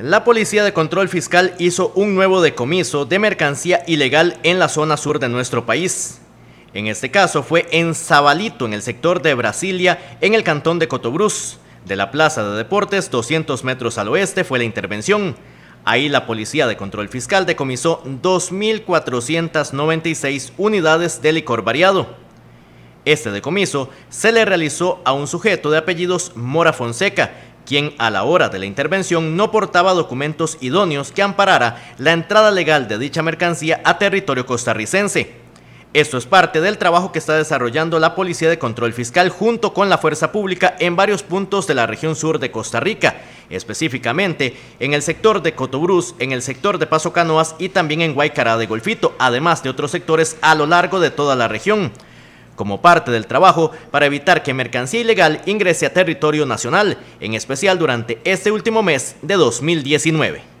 La Policía de Control Fiscal hizo un nuevo decomiso de mercancía ilegal en la zona sur de nuestro país. En este caso fue en Zabalito, en el sector de Brasilia, en el cantón de Cotobruz. De la Plaza de Deportes, 200 metros al oeste, fue la intervención. Ahí la Policía de Control Fiscal decomisó 2.496 unidades de licor variado. Este decomiso se le realizó a un sujeto de apellidos Mora Fonseca, quien a la hora de la intervención no portaba documentos idóneos que amparara la entrada legal de dicha mercancía a territorio costarricense. Esto es parte del trabajo que está desarrollando la Policía de Control Fiscal junto con la Fuerza Pública en varios puntos de la región sur de Costa Rica, específicamente en el sector de Cotobruz, en el sector de Paso Canoas y también en Guaycará de Golfito, además de otros sectores a lo largo de toda la región como parte del trabajo para evitar que mercancía ilegal ingrese a territorio nacional, en especial durante este último mes de 2019.